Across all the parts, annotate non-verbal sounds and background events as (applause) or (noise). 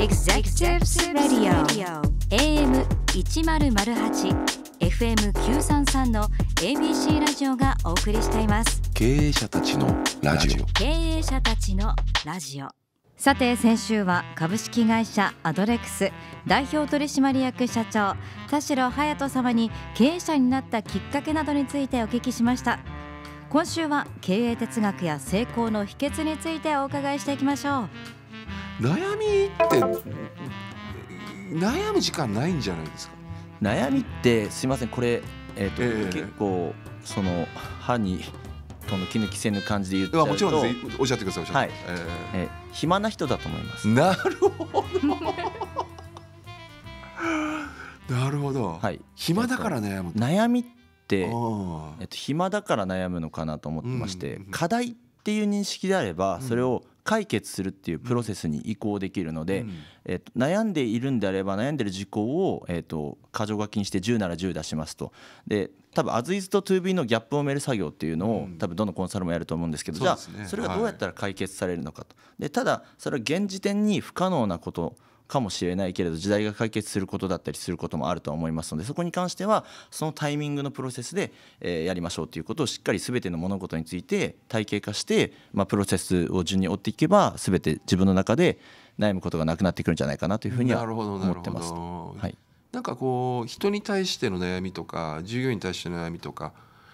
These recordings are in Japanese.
Executive Radio AM 一ゼロゼロ八 FM 九三三の ABC ラジオがお送りしています。経営者たちのラジオ。経営者たちのラジオ。さて先週は株式会社アドレックス代表取締役社長田代隼人様に経営者になったきっかけなどについてお聞きしました今週は経営哲学や成功の秘訣についてお伺いしていきましょう悩みって悩む時間ないんじゃないですか悩みってすいませんこれ、えーと、えー、結構その歯にとの気抜きせぬ感じで言っちゃうともちろんおっしゃってくださいはい、えー、えー、暇な人だと思いますなるほどなるほど、はい、暇だから悩む悩みって、えっと、暇だから悩むのかなと思ってまして、課題っていう認識であればそれを解決するっていうプロセスに移行できるので、えー、と悩んでいるんであれば悩んでる事項を、えー、と箇条書きにして10なら10出しますと。で多分アズイズと 2B のギャップを埋める作業っていうのを多分どのコンサルもやると思うんですけど、じゃあそれがどうやったら解決されるのかと。でただそれは現時点に不可能なことかもしれないけれど時代が解決することだったりすることもあると思いますのでそこに関してはそのタイミングのプロセスで、えー、やりましょうということをしっかり全ての物事について体系化して、まあ、プロセスを順に追っていけば全て自分の中で悩むことがなくなってくるんじゃないかなというふうには思ってます。はいなんかこう人に対しての悩みとか従業員に対しての悩みとか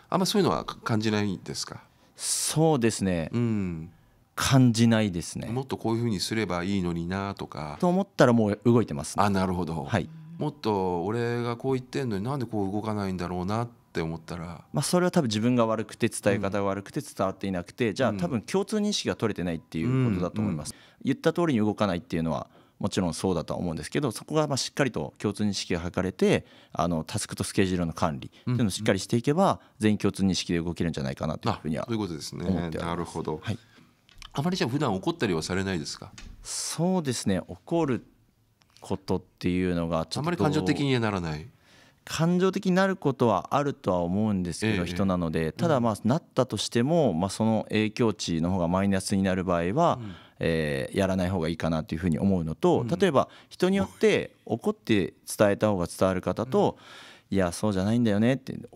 あんまそういうのは感じないんですかそうですね、うん、感じないですねもっとこういうふうにすればいいのになとかと思ったらもう動いてます、ね、あなるほど、はい、もっと俺がこう言ってんのになんでこう動かないんだろうなって思ったら、まあ、それは多分自分が悪くて伝え方が悪くて伝わっていなくて、うん、じゃあ多分共通認識が取れてないっていうことだと思います、うんうん、言った通りに動かないっていうのはもちろんそうだと思うんですけどそこがまあしっかりと共通認識が図れてあのタスクとスケジュールの管理っていうのをしっかりしていけば全員共通認識で動けるんじゃないかなというふうには思ってます。いうことですねなるほど、はいあまりじゃ普段怒ったりはされないですかそうですね怒ることっていうのがあまり感情的にはならない感情的になることはあるとは思うんですけど、人なのでただまあなったとしても、まあ、その影響値の方がマイナスになる場合は、えやらない方がいいかなというふうに思うのと例えば人によって怒って伝えた方が伝わる方と、いやそうじゃないんだよねって例え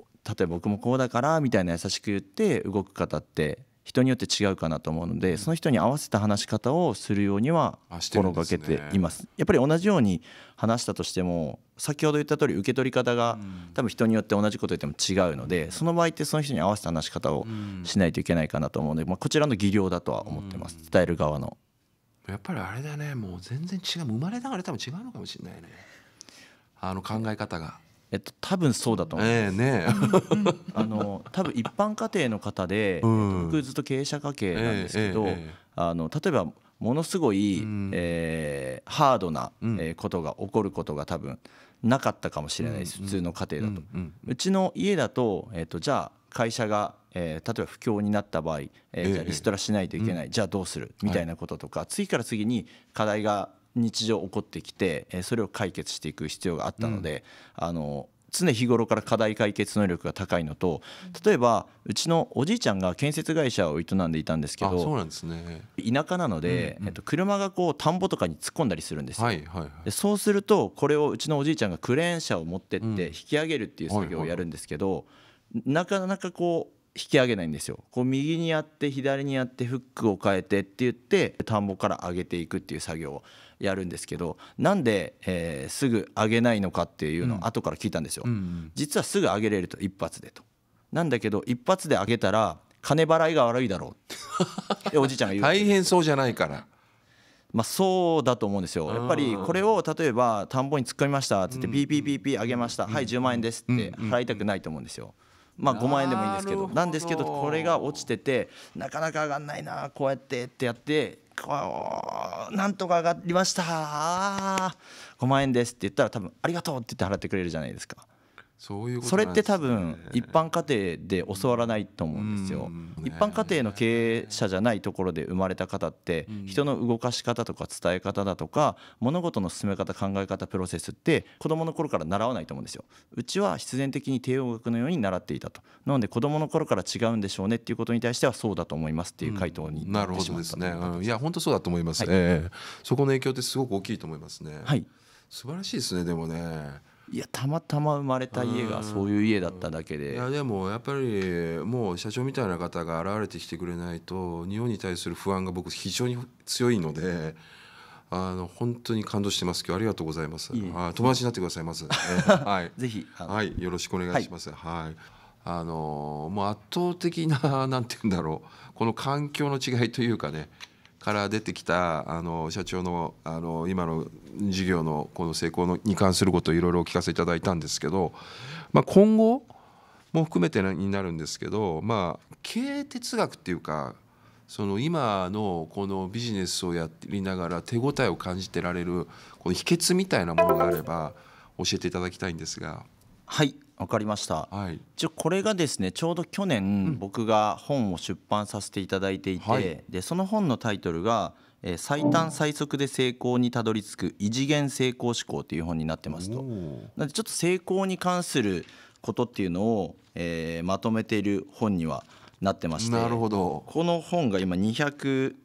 ば僕もこうだからみたいな優しく言って動く方って人によって違うかなと思うので、その人に合わせた話し方をするようには心がけています、ね、やっぱり同じように話したとしても先ほど言った通り受け取り方が多分人によって同じこと言っても違うのでその場合ってその人に合わせた話し方をしないといけないかなと思うので、まあ、こちらの技量だとは思ってます、伝える側の。やっぱりあれだねもう全然違う生まれながら多分違うのかもしれないねあの考え方が。えっと、多分そうだと思えーね、あの多分一般家庭の方で、うん、僕ずっと経営者家系なんですけど、えーえー、あの例えばものすごい、うん、えー、ハードな、えことが起こることが多分なかったかもしれないです、うん、普通の家庭だと、うん、うちの家だと,、えーと、じゃあ会社が、えー、例えば不況になった場合、えー、じゃあリストラしないといけない、じゃあどうするみたいなこととか、次から次に課題が日常起こってきて、えそれを解決していく必要があったので、うん、あの常日頃から課題解決能力が高いのと例えばうちのおじいちゃんが建設会社を営んでいたんですけどそうなんです、ね、田舎なので、うんうん、えっと、車がこう田んぼとかに突っ込んだりするんですよ、はいはいはい、でそうするとこれをうちのおじいちゃんがクレーン車を持ってって引き上げるっていう作業をやるんですけど、うんはいはい、なかなかこう引き上げないんですよこう右にやって左にやってフックを変えてって言って田んぼから上げていくっていう作業をやるんですけどなんで、えー、すぐ上げないのかっていうのを後から聞いたんですよ、うんうん、実はすぐ上げれると一発でとなんだけど一発で上げたら金払いが悪いだろうって (laughs) おじいちゃんが言う大変そうじゃないからまあ、そうだと思うんですよやっぱりこれを例えば田んぼに突っ込みましたっつってピーピーピーピー上げました、はい10万円ですって払いたくないと思うんですよ。まあ5万円でもいいんですけどなんですけどこれが落ちててなかなか上がんないなこうやってってやってこうなんとか上がりました5万円です」って言ったら多分「ありがとう」って言って払ってくれるじゃないですか。そういうこと、ね、それって多分一般家庭で教わらないと思うんですよ、一般家庭の経営者じゃないところで生まれた方って人の動かし方とか伝え方だとか物事の進め方考え方プロセスって子どもの頃から習わないと思うんですようちは必然的に帝王学のように習っていたとなので子どもの頃から違うんでしょうねっていうことに対してはそうだと思いますっていう回答になってしまった、うん、なるほどですね、いや本当そうだと思います、はい、えー、そこの影響ってすごく大きいと思いますねはい素晴らしいですねでもねいやたまたま生まれた家がそういう家だっただけでいやでもやっぱりもう社長みたいな方が現れてきてくれないと日本に対する不安が僕非常に強いので。あの本当に感動してます今日ありがとうございます。い友達になってくださいます。(laughs) はい。ぜひはいよろしくお願いします。はい、はい、あのもう圧倒的ななんて言うんだろうこの環境の違いというかねから出てきたあの社長のあの今の事業のこの成功のに関することをいろいろお聞かせいただいたんですけど、まあ、今後も含めてになるんですけど、まあ、経営哲学っていうかその今のこのビジネスをやりながら手応えを感じてられるこの秘訣みたいなものがあれば教えていただきたいんですが。はいわかりました、はい、一応これがですねちょうど去年僕が本を出版させていただいていて、はい、でその本のタイトルが「え最短最速で成功にたどり着く異次元成功思考」という本になってますと。なでちょっと成功に関することっていうのを、えー、まとめている本にはなってましてなるほどこの本が今240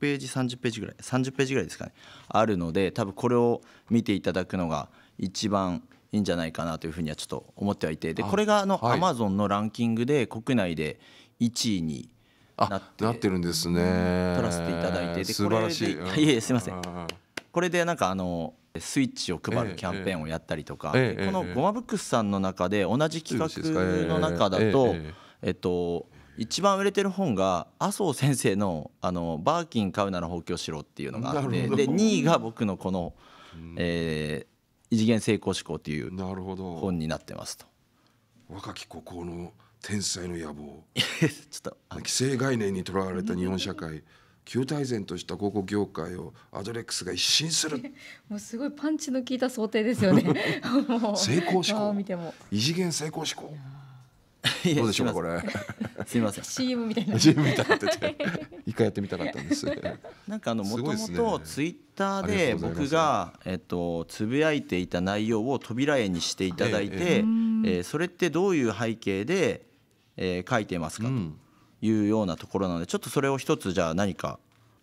ページ30ページぐらい30ページぐらいですかねあるので多分これを見ていただくのが一番いいんじゃないかなというふうにはちょっと思ってはいてでこれがあのアマゾンのランキングで国内で1位になってなってるんですね取らせていただいてで素晴らしい、うん、いえいえすいませんこれでなんかあのスイッチを配るキャンペーンをやったりとか、このゴマブックスさんの中で同じ企画の中だと、えっと、一番売れてる本が麻生先生のあの「バーキン買うなら補強しろ」っていうのがあってで2位が僕のこの、えー異次元成功志向という本になってますと若き孤高の天才の野望ちょっと既成概念にとらわれた日本社会旧大然とした広告業界をアドレックスが一新する (laughs) もうすごいパンチの効いた想定ですよね (laughs) 成功志向異次元成功志向どうでしょうかこれ。すみません。CM (laughs) みたいな。CM みたいになってて、(laughs) 一回やってみたかったんです。なんかあのもともとツイッターで僕がえっとつぶやいていた内容を扉絵にしていただいて、えそれってどういう背景でえ書いてますかというようなところなので、ちょっとそれを一つじゃあ何か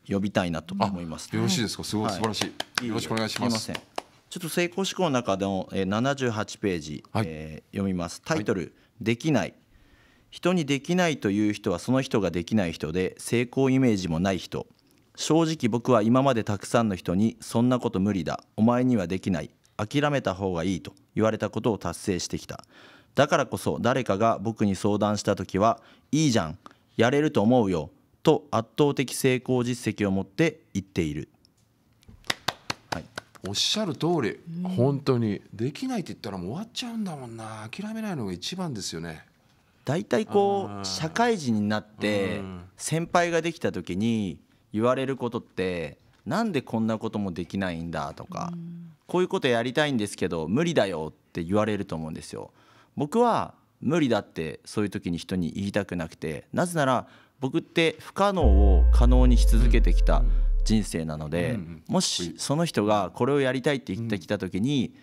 呼びたいなと思います。よろしいですか。すごい素晴らしい。よろしくお願いします。ちょっと成功志向の中でも、えー、78ページ、はい、えー、読みますタイトル、はい、できない」「人にできないという人はその人ができない人で成功イメージもない人」「正直僕は今までたくさんの人にそんなこと無理だお前にはできない諦めた方がいい」と言われたことを達成してきただからこそ誰かが僕に相談した時は「いいじゃんやれると思うよ」と圧倒的成功実績を持って言っているおっしゃる通り、うん、本当にできないって言ったらもう終わっちゃうんだもんな諦めないのが一番ですよね大体こう社会人になって先輩ができた時に言われることってなんでこんなこともできないんだとか、こういうことやりたいんですけど無理だよって言われると思うんですよ僕は無理だってそういう時に人に言いたくなくてなぜなら僕って不可能を可能にし続けてきた、人生なので、もしその人がこれをやりたいって言ってきた時に、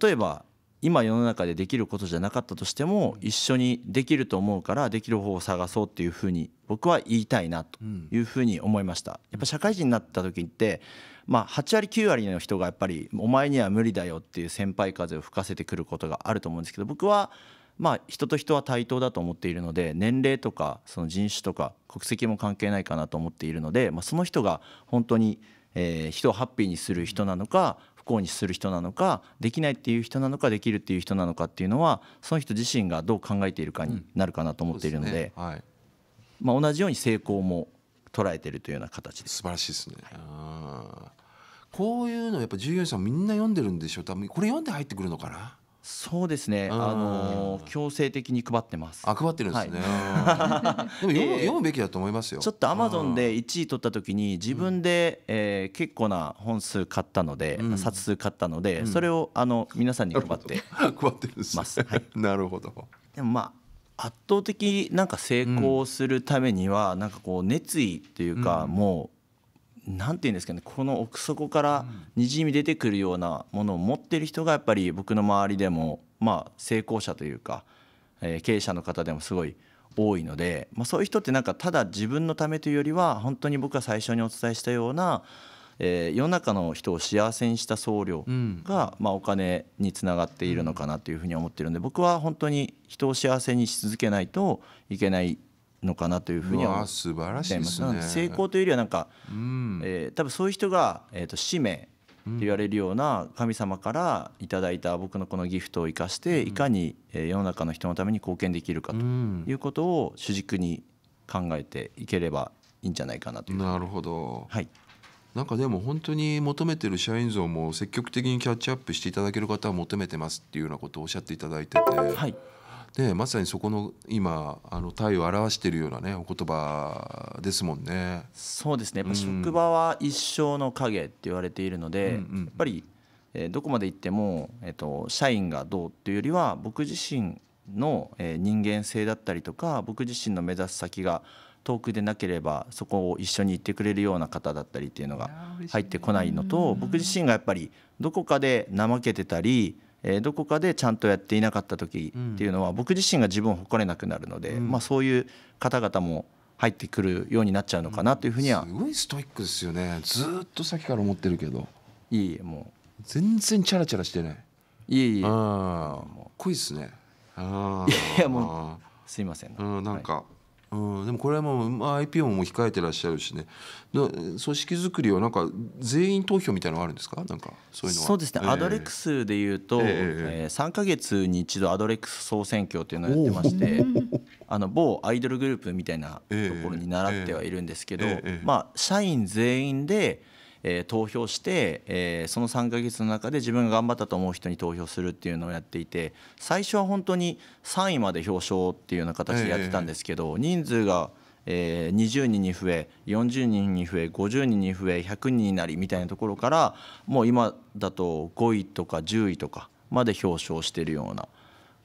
例えば今世の中でできることじゃなかったとしても一緒にできると思うからできる方を探そうっていうふうに僕は言いたいなというふうに思いましたやっぱ社会人になった時ってまあ8割9割の人がやっぱりお前には無理だよっていう先輩風を吹かせてくることがあると思うんですけど僕はまあ、人と人は対等だと思っているので年齢とかその人種とか国籍も関係ないかなと思っているので、まあ、その人が本当に、えー、人をハッピーにする人なのか不幸にする人なのかできないっていう人なのかできるっていう人なのかっていうのはその人自身がどう考えているかになるかなと思っているのでうんでねはい、まあ、同じように成功も捉えてるというような形です素晴らしいですね。はい、こういうのやっぱ従業員さんみんな読んでるんでしょ多分これ読んで入ってくるのかなそうですね、あの強制的に配ってます。あ配ってるんですね。はい、でも読む,、読むべきだと思いますよ。ちょっとアマゾンで1位取った時に自分で、えー、結構な本数買ったので、うん、冊数買ったので、うん、それをあの皆さんに配って (laughs) 配ってるんです。はい、(laughs) なるほど。でもまあ圧倒的なんか成功するためには、なんかこう熱意っていうか、もう何て言うんですかねこの奥底からにじみ出てくるようなものを持ってる人がやっぱり僕の周りでもまあ成功者というか、えー、経営者の方でもすごい多いので、まあ、そういう人ってなんかただ自分のためというよりは本当に僕が最初にお伝えしたような、えー、世の中の人を幸せにした僧侶が、まあ、お金につながっているのかなというふうに思ってるんで僕は本当に人を幸せにし続けないといけないのかなというふうには素晴らいす成功というよりはなんか、うん、えー、多分そういう人が、えーと、使命って言われるような神様からいただいた僕のこのギフトを生かしていかに世の中の人のために貢献できるかということを主軸に考えていければいいんじゃないかなというなるほど、はい、なんかでも本当に求めてる社員像も積極的にキャッチアップしていただける方は求めてますっていうようなことをおっしゃっていただいてて。はいね、まさにそこの今あの体を表しているようなねお言葉ですもんね。そうですねやっぱ職場は一生の影って言われているので、うんうん、やっぱり、えー、どこまで行っても、えーと、社員がどうっていうよりは僕自身の、えー、人間性だったりとか僕自身の目指す先が遠くでなければそこを一緒に行ってくれるような方だったりっていうのが入ってこないのと僕自身がやっぱりどこかで怠けてたりえどこかでちゃんとやっていなかった時っていうのは、僕自身が自分を誇れなくなるので、まあ、そういう方々も入ってくるようになっちゃうのかなというふうには、すごいストイックですよねずっと先から思ってるけどいいもう全然チャラチャラしてないいえいえあかっこいいすねああいやもうすいません、うん、なんか、はいうん、でもこれはもう IPO も控えてらっしゃるしね組織づくりはなんか全員投票みたいなのあるんですかなんかそういうのはそうですね、えー、アドレックスでいうと、えー、えー、3か月に一度アドレックス総選挙というのをやってましてあの某アイドルグループみたいなところに習ってはいるんですけど、えーえー、まあ、社員全員でえー、投票して、えー、その3ヶ月の中で自分が頑張ったと思う人に投票するっていうのをやっていて最初は本当に3位まで表彰っていうような形でやってたんですけど、人数が、えー、20人に増え40人に増え50人に増え100人になりみたいなところからもう今だと5位とか10位とかまで表彰してるような。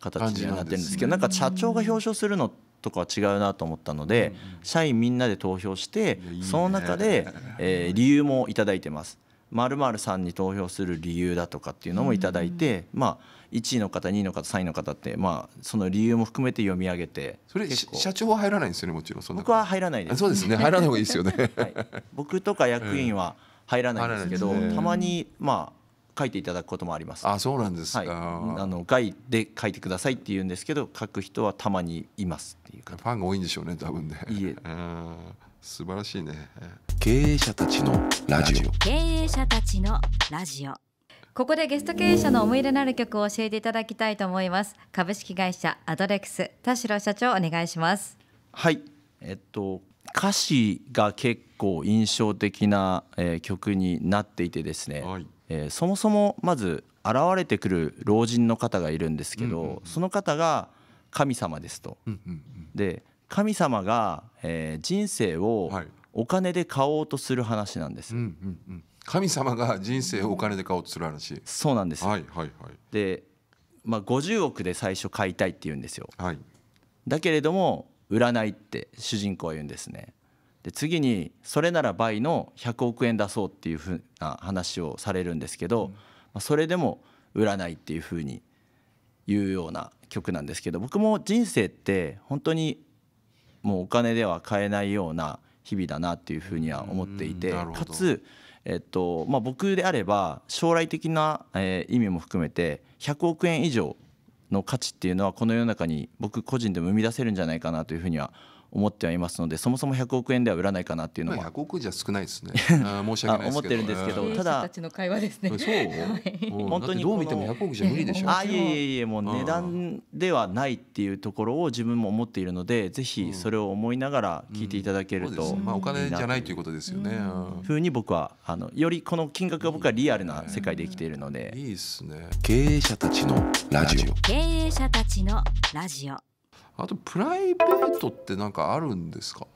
形になってるんですけどなんか社長が表彰するのっとかは違うなと思ったので、社員みんなで投票してその中で、(laughs) え理由も頂いてます。まるさんに投票する理由だとかっていうのも頂いて、まあ1位の方2位の方3位の方って、まあ、その理由も含めて読み上げてそれ社長は入らないんですよねもちろん僕は入らないですそうですね (laughs) 入らない方がいいですよね、はい、僕とか役員は入らないんですけど、たまにまあ書いていただくこともあります。あ、そうなんですか。はい、あの外で書いてくださいって言うんですけど、書く人はたまにいますっていうファンが多いんでしょうね、多分ね。いえ。(laughs) 素晴らしいね。経営者たちのラジオ。経営者たちのラジオ。ここでゲスト経営者の思い入れのある曲を教えていただきたいと思います。株式会社アドレックス田代社長お願いします。はい、えっと歌詞が結構印象的な、えー、曲になっていてですね。はい、えー、そもそもまず現れてくる老人の方がいるんですけど、うんうんうん、その方が神様ですと。うんうんうん、で神様が、えー、人生をお金で買おうとする話なんです。うんうんうん、神様が人生をお金で買おうとする話。そうなんです。はいはいはい。で、まあ50億で最初買いたいって言うんですよ。はい。だけれども占いって主人公は言うんですね。で次にそれなら倍の100億円出そうっていうふうな話をされるんですけど、まそれでも売らないっていうふうに言うような曲なんですけど僕も人生って本当にもうお金では買えないような日々だなっていうふうには思っていてかつ、えっとま僕であれば将来的な、え意味も含めて100億円以上の価値っていうのはこの世の中に僕個人でも生み出せるんじゃないかなというふうには思思ってはいますのでそもそも100億円では売らないかなっていうのは100億じゃ少ないですね (laughs) 申し訳ない思ってるんですけど、ただたちの会話ですねそう本当にどう見ても100億じゃ無理でしょあいえいえいえもう値段ではないっていうところを自分も思っているのでぜひそれを思いながら聞いていただけると、うんうん、まあ、お金じゃないということですよね、うん、ふうに僕はあのよりこの金額が僕はリアルな世界で生きているのでいいですね経営者たちのラジオ経営者たちのラジオあとプライベートってなんかあるんですか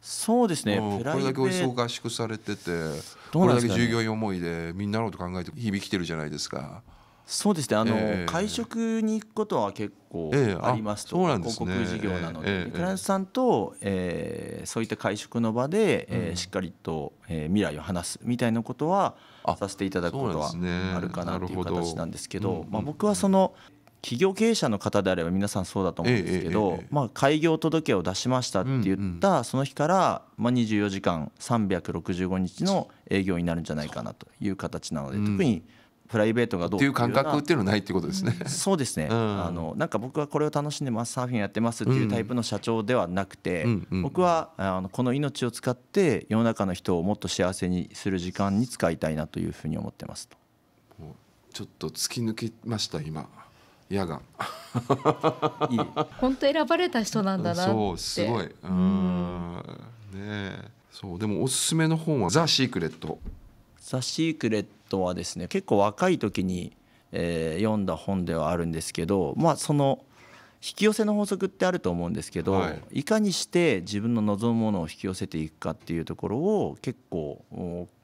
そうですね、うん、これだけお忙しくされてて、ね、これだけ従業員思いでみんなのこと考えて日々来てるじゃないですか。そうですねあの、えー、会食に行くことは結構ありますと、えーすね、広告事業なので、えー、クライアントさんと、えー、そういった会食の場で、えん、えー、しっかりと、えー、未来を話すみたいなことはさせていただくことはあるかなという形なんですけど、まあ、僕はその企業経営者の方であれば皆さんそうだと思うんですけど、まあ、開業届を出しましたって言ったその日から、まあ、24時間365日の営業になるんじゃないかなという形なので、特にプライベートがどうっていう感覚っていうのはないってことですね。そうですね、あのなんか僕はこれを楽しんでますサーフィンやってますっていうタイプの社長ではなくて、僕はあのこの命を使って世の中の人をもっと幸せにする時間に使いたいなというふうに思ってますと。ちょっと突き抜けました今 (laughs) いいン本当選ばれた人なんだなそうすごいうんねそうでもおすすめの本は「ザ・シークレット」ザ・シークレットはですね結構若い時に、えー、読んだ本ではあるんですけどまあその引き寄せの法則ってあると思うんですけど、はい、いかにして自分の望むものを引き寄せていくかっていうところを結構何て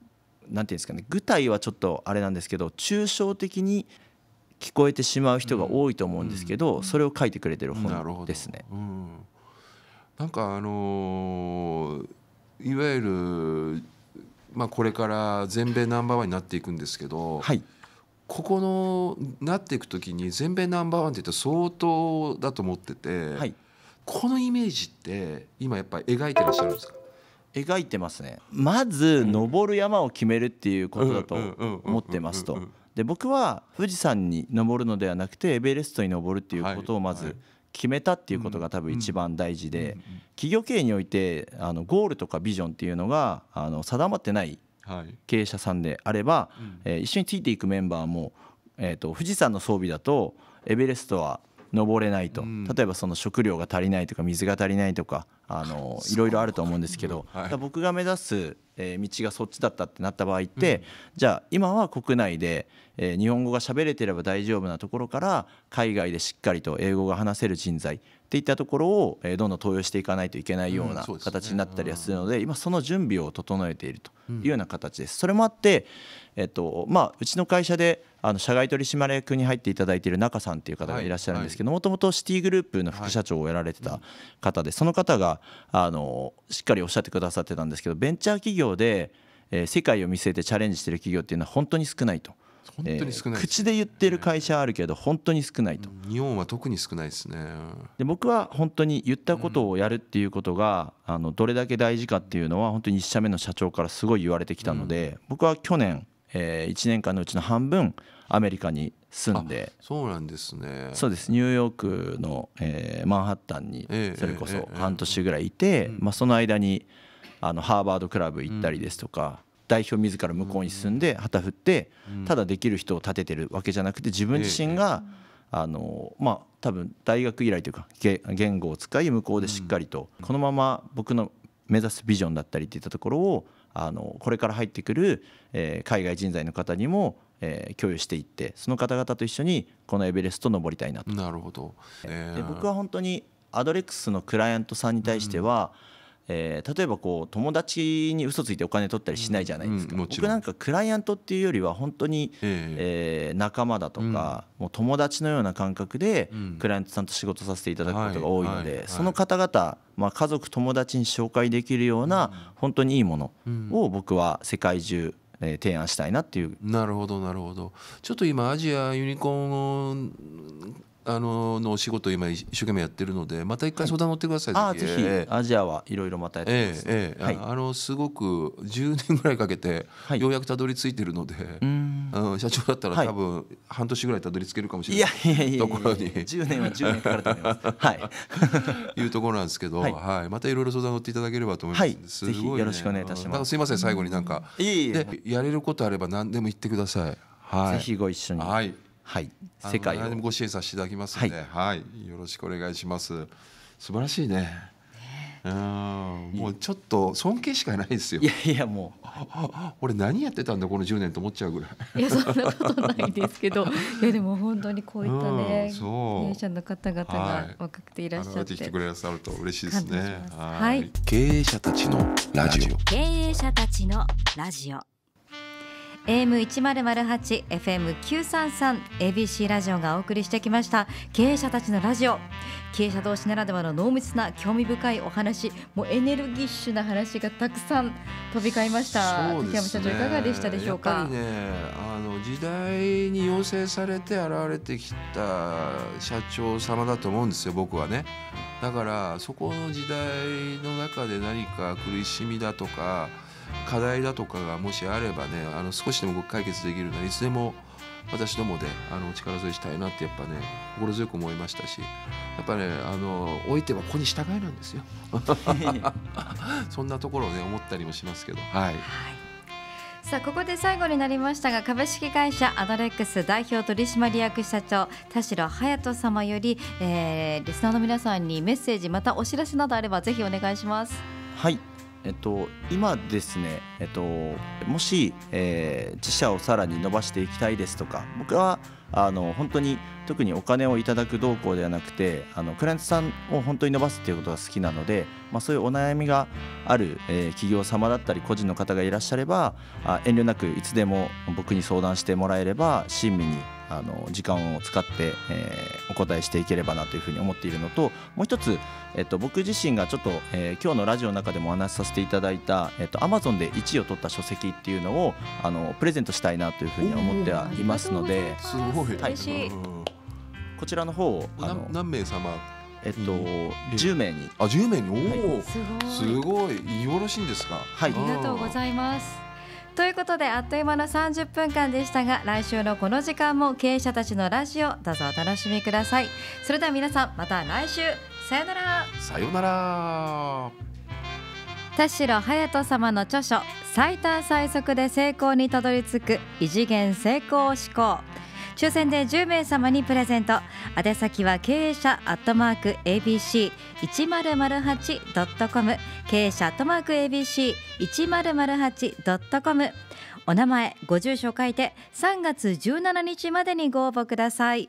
言うんですかね具体はちょっとあれなんですけど抽象的に聞こえてしまう人が多いと思うんですけど、それを書いてくれてる本ですね。うん、なんかあのー、いわゆる、まあ、これから全米ナンバーワンになっていくんですけど、はい、ここのなっていくときに全米ナンバーワンって言ったら相当だと思ってて、はい、このイメージって今やっぱり描いてらっしゃるんですか描いてますねまず登る山を決めるっていうことだと思ってますとで僕は富士山に登るのではなくてエベレストに登るっていうことをまず決めたっていうことが多分一番大事で企業経営においてあのゴールとかビジョンっていうのがあの定まってない経営者さんであれば、え一緒についていくメンバーも、えー、と富士山の装備だとエベレストは登れないと、うん、例えばその食料が足りないとか水が足りないとかあのいろいろあると思うんですけど、はい、僕が目指す、えー、道がそっちだったってなった場合って、うん、じゃあ今は国内で、えー、日本語が喋れてれば大丈夫なところから海外でしっかりと英語が話せる人材っていったところを、えー、どんどん登用していかないといけないような形になったりはするので,、今その準備を整えているというような形です。それもあってえっとまあ、うちの会社であの社外取締役に入っていただいている中さんという方がいらっしゃるんですけどもともとシティグループの副社長をやられてた方でその方があのしっかりおっしゃってくださってたんですけどベンチャー企業で、えー、世界を見据えてチャレンジしてる企業っていうのは本当に少ないと。本当に少ない、ねえー、口で言ってる会社あるけど本当に少ないと、日本は特に少ないですねで僕は本当に言ったことをやるっていうことが、あのどれだけ大事かっていうのは本当に1社目の社長からすごい言われてきたので、僕は去年え1年間のうちの半分アメリカに住んでそうなんですねそうですニューヨークの、えマンハッタンにそれこそ半年ぐらいいて、まあ、その間にあのハーバードクラブ行ったりですとか、代表自ら向こうに進んで旗振って、ただできる人を立ててるわけじゃなくて自分自身が、あのまあ多分大学以来というか言語を使い向こうでしっかりと、このまま僕の目指すビジョンだったりっていったところをあのこれから入ってくる、えー、海外人材の方にも、えー、共有していってその方々と一緒にこのエベレスト登りたいなと。なるほど、えー、で僕は本当にアドレックスのクライアントさんに対しては、うんえー、例えばこう友達に嘘ついてお金取ったりしないじゃないですか、うんうん、僕なんかクライアントっていうよりは本当に、えー、えー、仲間だとか、うん、もう友達のような感覚でクライアントさんと仕事させていただくことが多いので、はいはい、その方々、まあ、家族友達に紹介できるような本当にいいものを僕は世界中え提案したいなっていうなるほどなるほどちょっと今アジアユニコーンあののお仕事今一生懸命やってるのでまた一回相談乗ってください、はい、ぜひぜひアジアはいろいろまたやってます、えええはい、あのすごく10年ぐらいかけてようやくたどり着いてるので、はい、社長だったら多分半年ぐらいたどり着けるかもしれない,、い、やいやいやところに10年は10年かかると思いますはい (laughs) いうところなんですけど、はいまたいろいろ相談乗っていただければと思います、はい、ね、よろしくお願いいたしますすいません最後になんか、うん、いいやれることあれば何でも言ってください、はい、ぜひご一緒にはいはい、世界をご支援させていただきますので、はい、よろしくお願いします。素晴らしいね。うもうちょっと尊敬しかないですよ。いやいやもう (laughs) 俺何やってたんだこの10年と思っちゃうぐらい。いやそんなことないですけど (laughs) いやでも本当にこういったね、経営者の方々が若くていらっしゃって、はい、てくださると嬉しいですね。はい、経営者たちのラジオ経営者たちのラジオ AM1008、FM933、ABC ラジオがお送りしてきました経営者たちのラジオ経営者同士ならではの濃密な興味深いお話もうエネルギッシュな話がたくさん飛び交いました、ね、山社長いかがでしたでしょうか、ね、あの時代に要請されて現れてきた社長様だと思うんですよ僕はねだからそこの時代の中で何か苦しみだとか課題だとかがもしあればねあの少しでも解決できるならいつでも私どもであの力添えしたいなってやっぱね心強く思いましたしやっぱねあの老いては子に従えなんですよ (laughs) そんなところをね思ったりもしますけどはい、はいさあここで最後になりましたが株式会社アドレックス代表取締役社長田代隼人様より、えー、リスナーの皆さんにメッセージまたお知らせなどあればぜひお願いしますはいえっと、今ですね、えっと、もし、えー、自社をさらに伸ばしていきたいですとか僕はあの本当に特にお金をいただく動向ではなくてあのクライアントさんを本当に伸ばすっていうことが好きなので、まあ、そういうお悩みがある、えー、企業様だったり個人の方がいらっしゃればあ遠慮なくいつでも僕に相談してもらえれば親身にあの時間を使って、えー、お答えしていければなというふうに思っているのともう一つ、えっと、僕自身がちょっと、えー、今日のラジオの中でもお話しさせていただいた、えっと、Amazon で1位を取った書籍っていうのをあのプレゼントしたいなというふうに思ってはいますので。すごい、はい、こちらの方をあ何名様えっと、十名にあ1名におお、すごい言いよろしいんですかはいありがとうございますということであっという間の三十分間でしたが来週のこの時間も経営者たちのラジオどうぞお楽しみくださいそれでは皆さんまた来週さよならさよなら田代隼人様の著書最短最速で成功にたどり着く異次元成功思考抽選で10名様にプレゼント宛先は経営者アットマーク ABC1008.com 経営者アットマーク ABC1008.com お名前ご住所書いて3月17日までにご応募ください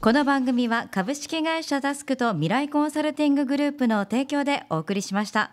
この番組は株式会社ダスクと未来コンサルティンググループの提供でお送りしました。